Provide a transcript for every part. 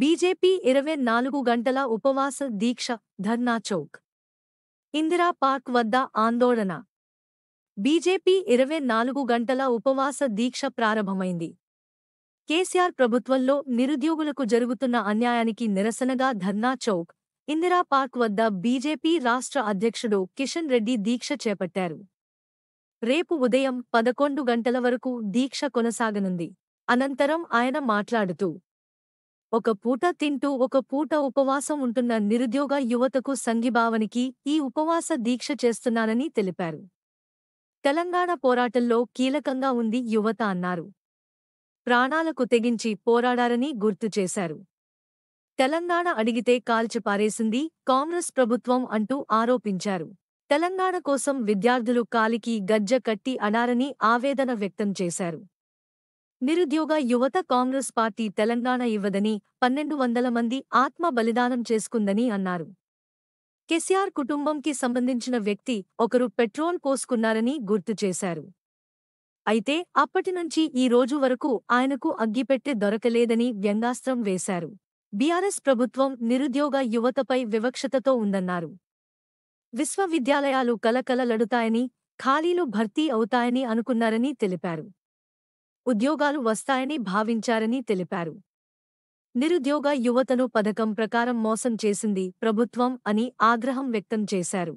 BJP ఇరవై నాలుగు గంటల ఉపవాస దీక్ష ధర్నా చౌక్ ఇందిరా పార్క్ వద్ద ఆందోళన బీజేపీ ఇరవై నాలుగు గంటల ఉపవాస దీక్ష ప్రారంభమైంది కేసీఆర్ ప్రభుత్వంలో నిరుద్యోగులకు జరుగుతున్న అన్యాయానికి నిరసనగా ధర్నా చౌక్ ఇందిరా పార్క్ వద్ద బీజేపీ రాష్ట్ర అధ్యక్షుడు కిషన్ రెడ్డి దీక్ష చేపట్టారు రేపు ఉదయం పదకొండు గంటల వరకు దీక్ష కొనసాగనుంది అనంతరం ఆయన మాట్లాడుతూ ఒక పూట తింటూ ఒక పూట ఉపవాసం ఉంటున్న నిరుద్యోగ యువతకు సంఘీభావనికి ఈ ఉపవాస దీక్ష చేస్తున్నానని తెలిపారు తెలంగాణ పోరాటంలో కీలకంగా ఉంది యువత అన్నారు ప్రాణాలకు తెగించి పోరాడారని గుర్తు చేశారు తెలంగాణ అడిగితే కాల్చిపారేసింది కాంగ్రెస్ ప్రభుత్వం అంటూ ఆరోపించారు తెలంగాణ కోసం విద్యార్థులు కాలికి గజ్జ కట్టి అనారని ఆవేదన వ్యక్తం చేశారు నిరుద్యోగ యువత కాంగ్రెస్ పార్టీ తెలంగాణ ఇవ్వదని పన్నెండు వందల మంది ఆత్మ బలిదానం చేసుకుందని అన్నారు కెసిఆర్ కుటుంబంకి సంబంధించిన వ్యక్తి ఒకరు పెట్రోల్ పోసుకున్నారని గుర్తు చేశారు అయితే అప్పటినుంచి ఈ రోజు వరకు ఆయనకు అగ్గిపెట్టె దొరకలేదని వ్యంగాస్త్రం వేశారు బీఆర్ఎస్ ప్రభుత్వం నిరుద్యోగ యువతపై వివక్షతతో ఉందన్నారు విశ్వవిద్యాలయాలు కలకలలడుతాయని ఖాళీలు భర్తీ అవుతాయని అనుకున్నారని తెలిపారు ఉద్యోగాలు వస్తాయని భావించారని తెలిపారు నిరుద్యోగ యువతను పథకం ప్రకారం మోసం చేసింది ప్రభుత్వం అని ఆగ్రహం వ్యక్తం చేశారు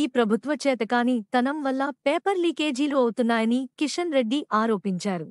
ఈ ప్రభుత్వ చేతకాని తనం వల్ల పేపర్ లీకేజీలు అవుతున్నాయని కిషన్ రెడ్డి ఆరోపించారు